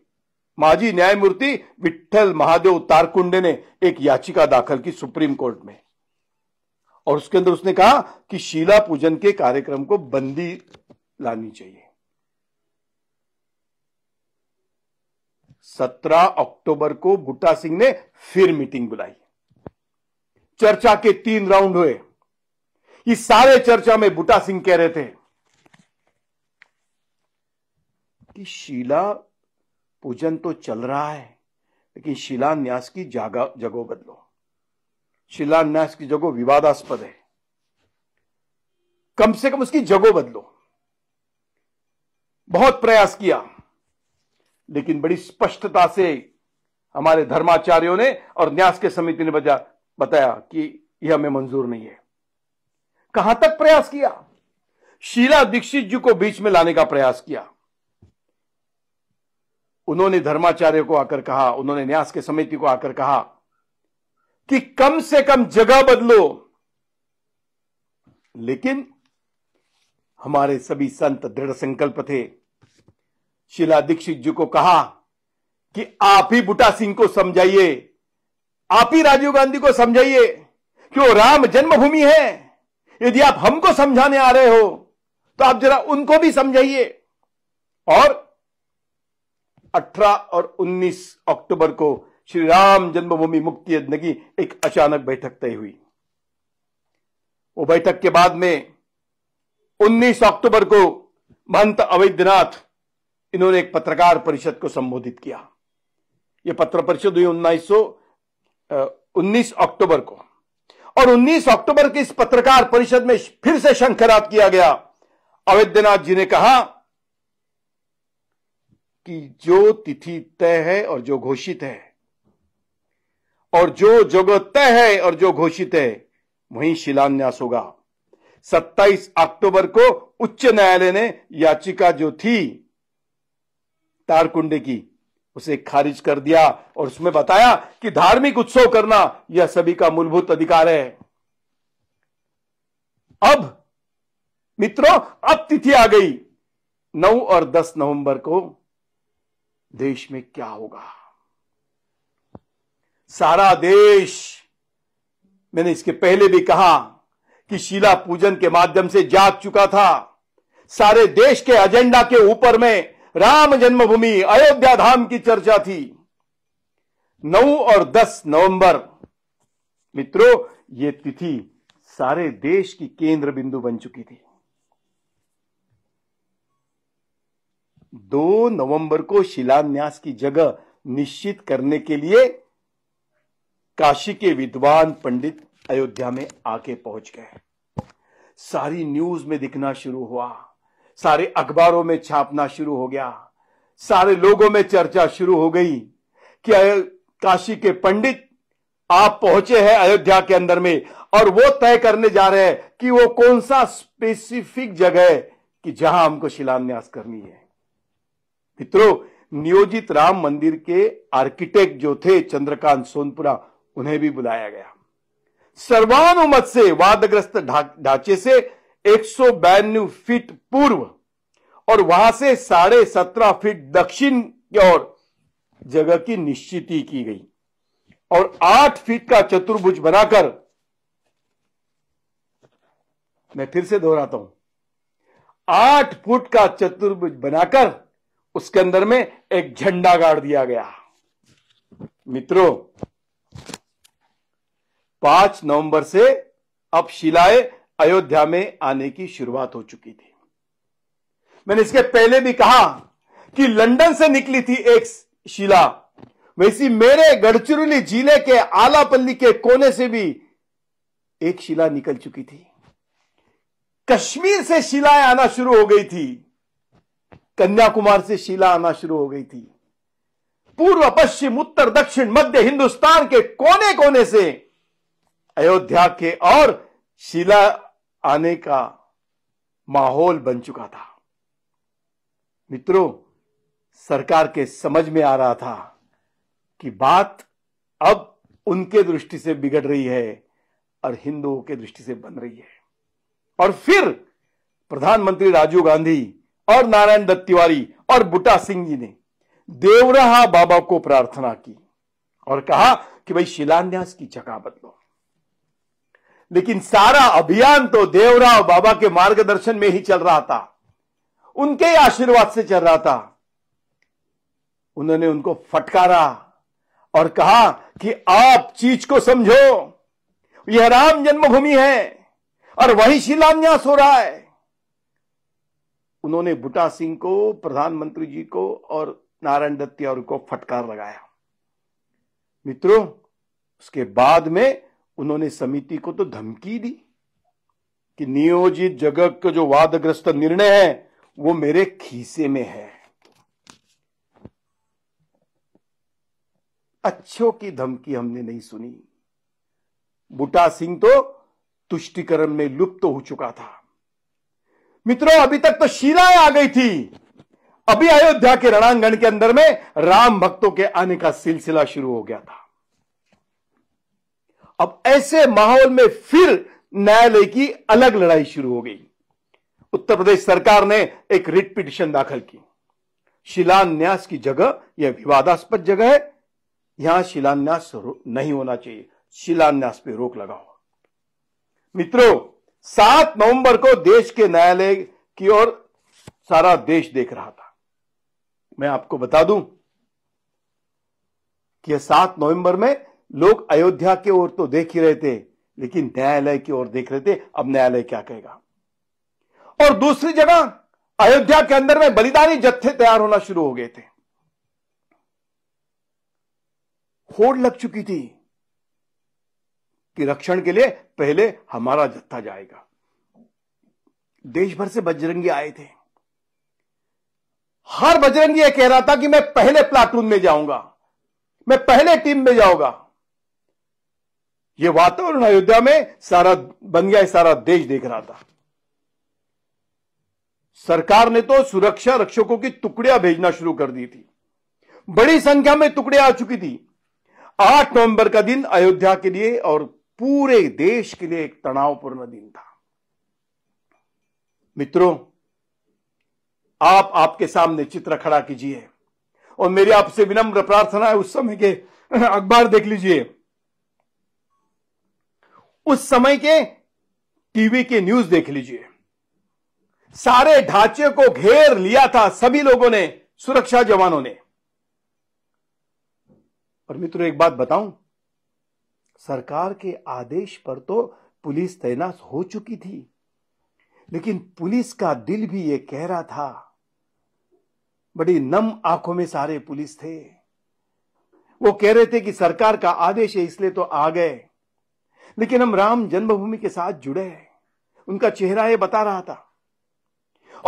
माजी न्यायमूर्ति विठल महादेव तारकुंडे ने एक याचिका दाखिल की सुप्रीम कोर्ट में और उसके अंदर उसने कहा कि शीला पूजन के कार्यक्रम को बंदी लानी चाहिए 17 अक्टूबर को बुट्टा सिंह ने फिर मीटिंग बुलाई चर्चा के तीन राउंड हुए इस सारे चर्चा में बूटा सिंह कह रहे थे कि शिला पूजन तो चल रहा है लेकिन शिलान्यास की जागा जगह बदलो शिलान्यास की जगह विवादास्पद है कम से कम उसकी जगह बदलो बहुत प्रयास किया लेकिन बड़ी स्पष्टता से हमारे धर्माचार्यों ने और न्यास के समिति ने बजा बताया कि यह हमें मंजूर नहीं है कहां तक प्रयास किया शीला दीक्षित जी को बीच में लाने का प्रयास किया उन्होंने धर्माचार्य को आकर कहा उन्होंने न्यास के समिति को आकर कहा कि कम से कम जगह बदलो लेकिन हमारे सभी संत दृढ़ संकल्प थे शीला दीक्षित जी को कहा कि आप ही बुटा सिंह को समझाइए आप ही राजीव गांधी को समझाइए कि वो राम जन्मभूमि है यदि आप हमको समझाने आ रहे हो तो आप जरा उनको भी समझाइए और 18 और 19 अक्टूबर को श्री राम जन्मभूमि मुक्ति यज्ञ की एक अचानक बैठक तय हुई वो बैठक के बाद में 19 अक्टूबर को महंत अवैधनाथ इन्होंने एक पत्रकार परिषद को संबोधित किया ये पत्र परिषद हुई उन्नीस उन्नीस अक्टूबर को और 19 अक्टूबर की इस पत्रकार परिषद में फिर से शंखरात किया गया अवैद्यनाथ जी ने कहा कि जो तिथि तय है और जो घोषित है और जो जगह तय है और जो घोषित है वही शिलान्यास होगा 27 अक्टूबर को उच्च न्यायालय ने याचिका जो थी तारकुंडे की उसे खारिज कर दिया और उसमें बताया कि धार्मिक उत्सव करना यह सभी का मूलभूत अधिकार है अब मित्रों अब तिथि आ गई नौ और दस नवंबर को देश में क्या होगा सारा देश मैंने इसके पहले भी कहा कि शिला पूजन के माध्यम से जाग चुका था सारे देश के एजेंडा के ऊपर में राम जन्मभूमि अयोध्या धाम की चर्चा थी 9 और 10 नवंबर मित्रों ये तिथि सारे देश की केंद्र बिंदु बन चुकी थी 2 नवंबर को शिलान्यास की जगह निश्चित करने के लिए काशी के विद्वान पंडित अयोध्या में आके पहुंच गए सारी न्यूज में दिखना शुरू हुआ सारे अखबारों में छापना शुरू हो गया सारे लोगों में चर्चा शुरू हो गई कि काशी के पंडित आप पहुंचे हैं अयोध्या के अंदर में और वो तय करने जा रहे हैं कि वो कौन सा स्पेसिफिक जगह है कि जहां हमको शिलान्यास करनी है मित्रों नियोजित राम मंदिर के आर्किटेक्ट जो थे चंद्रकांत सोनपुरा उन्हें भी बुलाया गया सर्वानुमत से वादग्रस्त ढांचे से एक फीट पूर्व और वहां से साढ़े सत्रह फीट दक्षिण की ओर जगह की निश्चिति की गई और आठ फीट का चतुर्भुज बनाकर मैं फिर से दोहराता हूं आठ फुट का चतुर्भुज बनाकर उसके अंदर में एक झंडा गाड़ दिया गया मित्रों पांच नवंबर से अब शिलाएं अयोध्या में आने की शुरुआत हो चुकी थी मैंने इसके पहले भी कहा कि लंदन से निकली थी एक शिला वैसी मेरे गढ़चिरौली जिले के आलापल्ली के कोने से भी एक शिला निकल चुकी थी कश्मीर से शिलाएं आना शुरू हो गई थी कन्याकुमार से शिला आना शुरू हो गई थी पूर्व पश्चिम उत्तर दक्षिण मध्य हिंदुस्तान के कोने कोने से अयोध्या के और शिला आने का माहौल बन चुका था मित्रों सरकार के समझ में आ रहा था कि बात अब उनके दृष्टि से बिगड़ रही है और हिंदुओं के दृष्टि से बन रही है और फिर प्रधानमंत्री राजीव गांधी और नारायण दत्त तिवारी और बुटा सिंह जी ने देवरहा बाबा को प्रार्थना की और कहा कि भाई शिलान्यास की जगह बदलो लेकिन सारा अभियान तो देवराव बाबा के मार्गदर्शन में ही चल रहा था उनके आशीर्वाद से चल रहा था उन्होंने उनको फटकारा और कहा कि आप चीज को समझो यह राम जन्मभूमि है और वही शिलान्यास हो रहा है उन्होंने बुटा सिंह को प्रधानमंत्री जी को और नारायण दत्त और को फटकार लगाया मित्रों उसके बाद में उन्होंने समिति को तो धमकी दी कि नियोजित जगत का जो वादग्रस्त निर्णय है वो मेरे खीसे में है अच्छों की धमकी हमने नहीं सुनी बुटा सिंह तो तुष्टिकरण में लुप्त तो हो चुका था मित्रों अभी तक तो शिलाएं आ गई थी अभी अयोध्या के रणांगण के अंदर में राम भक्तों के आने का सिलसिला शुरू हो गया था अब ऐसे माहौल में फिर न्यायालय की अलग लड़ाई शुरू हो गई उत्तर प्रदेश सरकार ने एक रिट पिटिशन दाखिल की शिलान्यास की जगह यह विवादास्पद जगह है यहां शिलान्यास नहीं होना चाहिए शिलान्यास पे रोक लगाओ मित्रों सात नवंबर को देश के न्यायालय की ओर सारा देश देख रहा था मैं आपको बता दूं कि यह सात नवंबर में लोग अयोध्या की ओर तो देख ही रहे थे लेकिन न्यायालय की ओर देख रहे थे अब न्यायालय क्या कहेगा और दूसरी जगह अयोध्या के अंदर में बलिदानी जत्थे तैयार होना शुरू हो गए थे होड़ लग चुकी थी कि रक्षण के लिए पहले हमारा जत्था जाएगा देश भर से बजरंगी आए थे हर बजरंगी यह कह रहा था कि मैं पहले प्लाटून में जाऊंगा मैं पहले टीम में जाऊंगा ये वातावरण अयोध्या में सारा बन गया सारा देश देख रहा था सरकार ने तो सुरक्षा रक्षकों की टुकड़ियां भेजना शुरू कर दी थी बड़ी संख्या में टुकड़ियां आ चुकी थी आठ नवंबर का दिन अयोध्या के लिए और पूरे देश के लिए एक तनावपूर्ण दिन था मित्रों आप आपके सामने चित्र खड़ा कीजिए और मेरी आपसे विनम्र प्रार्थना है उस समय के अखबार देख लीजिए उस समय के टीवी की न्यूज देख लीजिए सारे ढांचे को घेर लिया था सभी लोगों ने सुरक्षा जवानों ने और मित्रों एक बात बताऊं सरकार के आदेश पर तो पुलिस तैनात हो चुकी थी लेकिन पुलिस का दिल भी ये कह रहा था बड़ी नम आंखों में सारे पुलिस थे वो कह रहे थे कि सरकार का आदेश है इसलिए तो आ गए लेकिन हम राम जन्मभूमि के साथ जुड़े हैं उनका चेहरा यह बता रहा था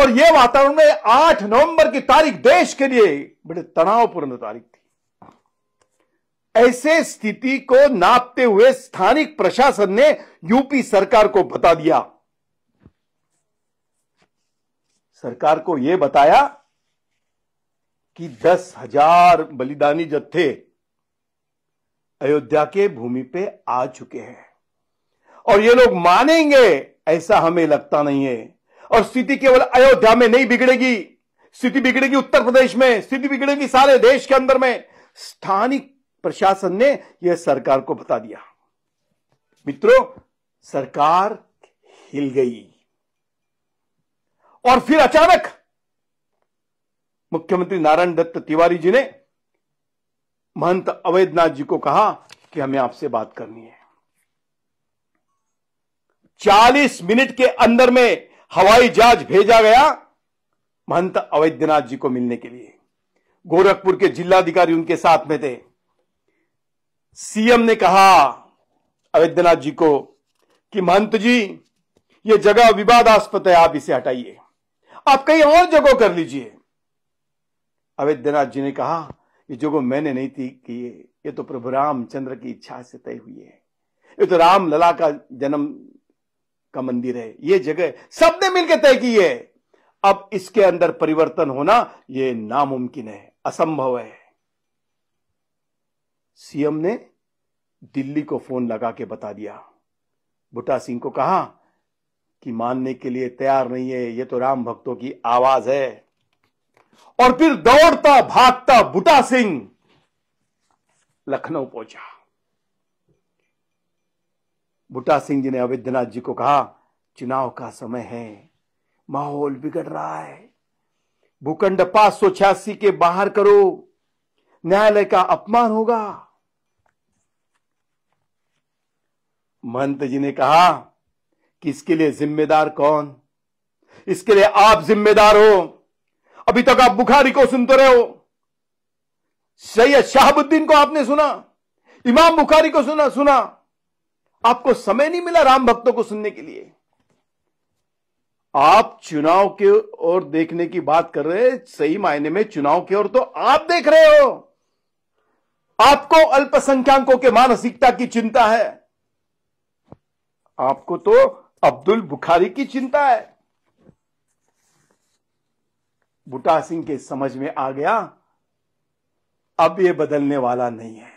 और यह वातावरण में आठ नवंबर की तारीख देश के लिए बड़े तनावपूर्ण तारीख थी ऐसे स्थिति को नापते हुए स्थानिक प्रशासन ने यूपी सरकार को बता दिया सरकार को यह बताया कि दस हजार बलिदानी जत्थे अयोध्या के भूमि पे आ चुके हैं और ये लोग मानेंगे ऐसा हमें लगता नहीं है और स्थिति केवल अयोध्या में नहीं बिगड़ेगी स्थिति बिगड़ेगी उत्तर प्रदेश में स्थिति बिगड़ेगी सारे देश के अंदर में स्थानिक प्रशासन ने यह सरकार को बता दिया मित्रों सरकार हिल गई और फिर अचानक मुख्यमंत्री नारायण दत्त तिवारी जी ने महंत अवैधनाथ जी को कहा कि हमें आपसे बात करनी है चालीस मिनट के अंदर में हवाई जहाज भेजा गया महंत अवैद्यनाथ जी को मिलने के लिए गोरखपुर के जिलाधिकारी उनके साथ में थे सीएम ने कहा अवैद्यनाथ जी को कि महंत जी ये जगह विवादास्पद है आप इसे हटाइए आप कहीं और जगह कर लीजिए अवैद्यनाथ जी ने कहा ये जगह मैंने नहीं थी कि ये तो प्रभु रामचंद्र की इच्छा से तय हुई है ये तो राम लला का जन्म का मंदिर है ये जगह सबने मिलकर तय की है अब इसके अंदर परिवर्तन होना यह नामुमकिन है असंभव है सीएम ने दिल्ली को फोन लगा के बता दिया बुटा सिंह को कहा कि मानने के लिए तैयार नहीं है यह तो राम भक्तों की आवाज है और फिर दौड़ता भागता बुटा सिंह लखनऊ पहुंचा बुटा सिंह जी ने अवैधनाथ जी को कहा चुनाव का समय है माहौल बिगड़ रहा है भूखंड पांच सौ छियासी के बाहर करो न्यायालय का अपमान होगा महंत जी ने कहा कि इसके लिए जिम्मेदार कौन इसके लिए आप जिम्मेदार हो अभी तक आप बुखारी को सुनते रहे हो सैयद शाहबुद्दीन को आपने सुना इमाम बुखारी को सुना सुना आपको समय नहीं मिला राम भक्तों को सुनने के लिए आप चुनाव के ओर देखने की बात कर रहे हैं सही मायने में चुनाव की ओर तो आप देख रहे हो आपको अल्पसंख्यकों के मानसिकता की चिंता है आपको तो अब्दुल बुखारी की चिंता है बुटा सिंह के समझ में आ गया अब ये बदलने वाला नहीं है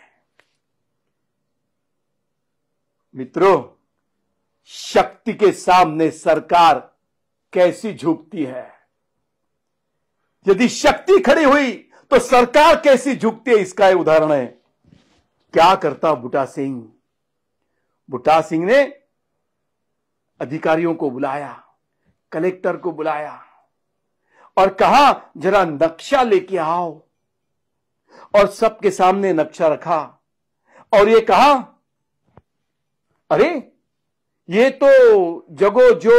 मित्रों शक्ति के सामने सरकार कैसी झुकती है यदि शक्ति खड़ी हुई तो सरकार कैसी झुकती है इसका उदाहरण है क्या करता बुटा सिंह बुटा सिंह ने अधिकारियों को बुलाया कलेक्टर को बुलाया और कहा जरा नक्शा लेके आओ और सबके सामने नक्शा रखा और ये कहा अरे ये तो जगो जो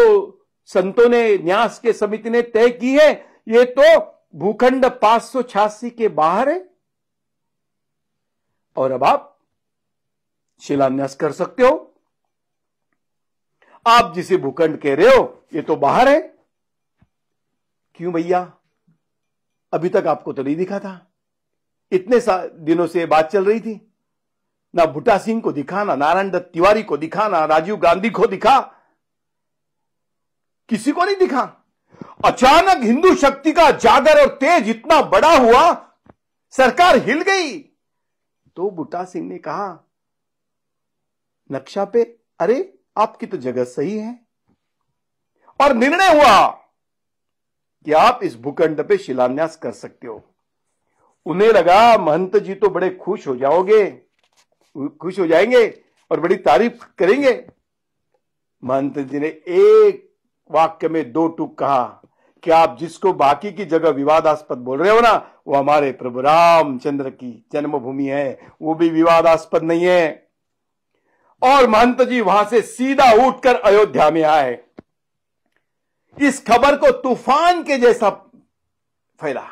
संतों ने न्यास के समिति ने तय की है ये तो भूखंड पांच सौ छियासी के बाहर है और अब आप शिलान्यास कर सकते हो आप जिसे भूखंड कह रहे हो ये तो बाहर है क्यों भैया अभी तक आपको तो नहीं दिखा था इतने दिनों से बात चल रही थी ना भुटा सिंह को दिखा ना नारायण दत्त तिवारी को दिखा ना राजीव गांधी को दिखा किसी को नहीं दिखा अचानक हिंदू शक्ति का जागर और तेज इतना बड़ा हुआ सरकार हिल गई तो बुटा सिंह ने कहा नक्शा पे अरे आपकी तो जगह सही है और निर्णय हुआ कि आप इस भूखंड पे शिलान्यास कर सकते हो उन्हें लगा महंत जी तो बड़े खुश हो जाओगे खुश हो जाएंगे और बड़ी तारीफ करेंगे महंत जी ने एक वाक्य में दो टुक कहा कि आप जिसको बाकी की जगह विवादास्पद बोल रहे हो ना वो हमारे प्रभु रामचंद्र की जन्मभूमि है वो भी विवादास्पद नहीं है और महंत जी वहां से सीधा उठकर अयोध्या में आए इस खबर को तूफान के जैसा फैला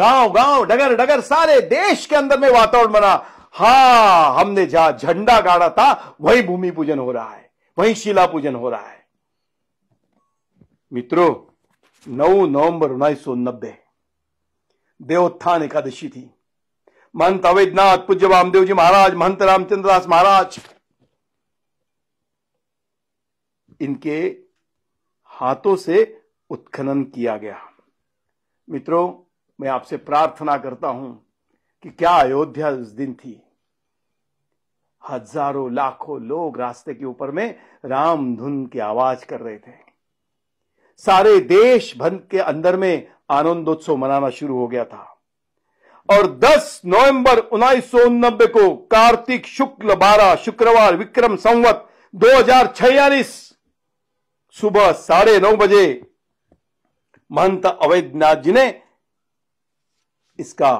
गांव गांव डगर डगर सारे देश के अंदर में वातावरण बना हाँ हमने जहां झंडा गाड़ा था वही भूमि पूजन हो रहा है वही शिला पूजन हो रहा है मित्रों 9 नवंबर उन्नीस सौ नब्बे देवोत्थान एकादशी थी महंत अवैधनाथ पूज्य वामदेव जी महाराज महंत रामचंद्रदास महाराज इनके हाथों से उत्खनन किया गया मित्रों मैं आपसे प्रार्थना करता हूं कि क्या अयोध्या उस दिन थी हजारों लाखों लोग रास्ते के ऊपर में राम धुन की आवाज कर रहे थे सारे देश भर के अंदर में आनंदोत्सव मनाना शुरू हो गया था और 10 नवंबर उन्नीस को कार्तिक शुक्ल बारह शुक्रवार विक्रम संवत दो सुबह साढ़े नौ बजे महंत अवैधनाथ जी ने इसका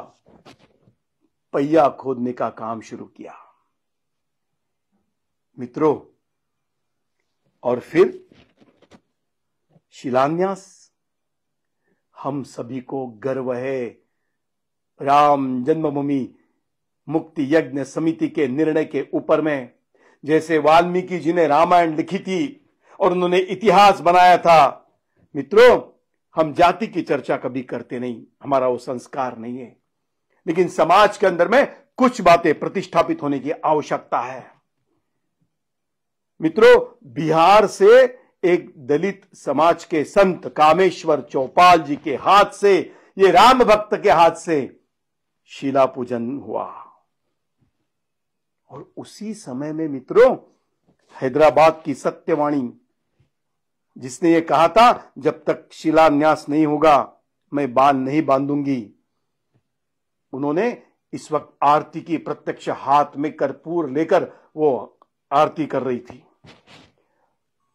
पहिया खोदने का काम शुरू किया मित्रों और फिर शिलान्यास हम सभी को गर्व है राम जन्मभूमि मुक्ति यज्ञ समिति के निर्णय के ऊपर में जैसे वाल्मीकि जी ने रामायण लिखी थी और उन्होंने इतिहास बनाया था मित्रों हम जाति की चर्चा कभी करते नहीं हमारा वो संस्कार नहीं है लेकिन समाज के अंदर में कुछ बातें प्रतिष्ठापित होने की आवश्यकता है मित्रों बिहार से एक दलित समाज के संत कामेश्वर चौपाल जी के हाथ से ये राम भक्त के हाथ से शिला पूजन हुआ और उसी समय में मित्रों हैदराबाद की सत्यवाणी जिसने ये कहा था जब तक शिलान्यास नहीं होगा मैं बांध नहीं बांधूंगी उन्होंने इस वक्त आरती की प्रत्यक्ष हाथ में कर्पूर लेकर वो आरती कर रही थी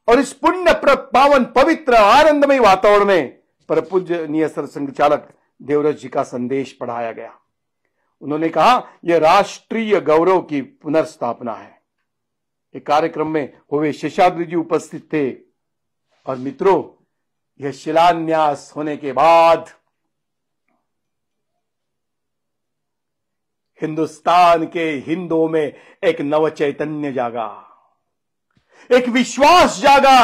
और इस पुण्य पावन पवित्र आनंदमय वातावरण में पर पूज्य संघ चालक देवरज जी का संदेश पढ़ाया गया उन्होंने कहा यह राष्ट्रीय गौरव की पुनर्स्थापना है एक कार्यक्रम में हुए शेषाद्री जी उपस्थित थे और मित्रों यह शिलान्यास होने के बाद हिंदुस्तान के हिंदुओं में एक नव चैतन्य जागा एक विश्वास जागा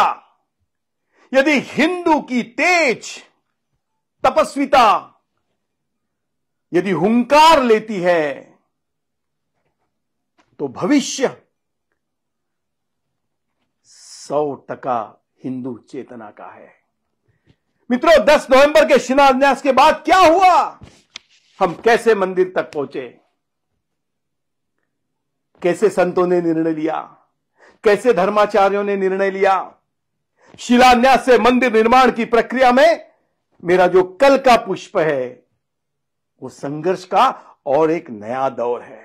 यदि हिंदू की तेज तपस्विता यदि हुंकार लेती है तो भविष्य सौ टका हिंदू चेतना का है मित्रों 10 नवंबर के शिलान्यास के बाद क्या हुआ हम कैसे मंदिर तक पहुंचे कैसे संतों ने निर्णय लिया कैसे धर्माचार्यों ने निर्णय लिया शिलान्यास से मंदिर निर्माण की प्रक्रिया में मेरा जो कल का पुष्प है वो संघर्ष का और एक नया दौर है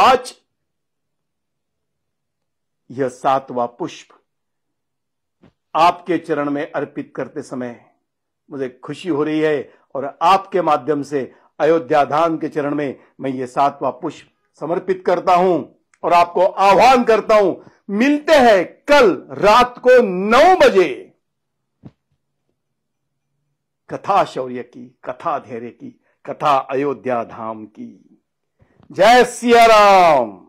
आज यह सातवां पुष्प आपके चरण में अर्पित करते समय मुझे खुशी हो रही है और आपके माध्यम से अयोध्या धाम के चरण में मैं ये सातवां पुष्प समर्पित करता हूं और आपको आह्वान करता हूं मिलते हैं कल रात को नौ बजे कथा शौर्य की कथा धैर्य की कथा अयोध्या धाम की जय सिया राम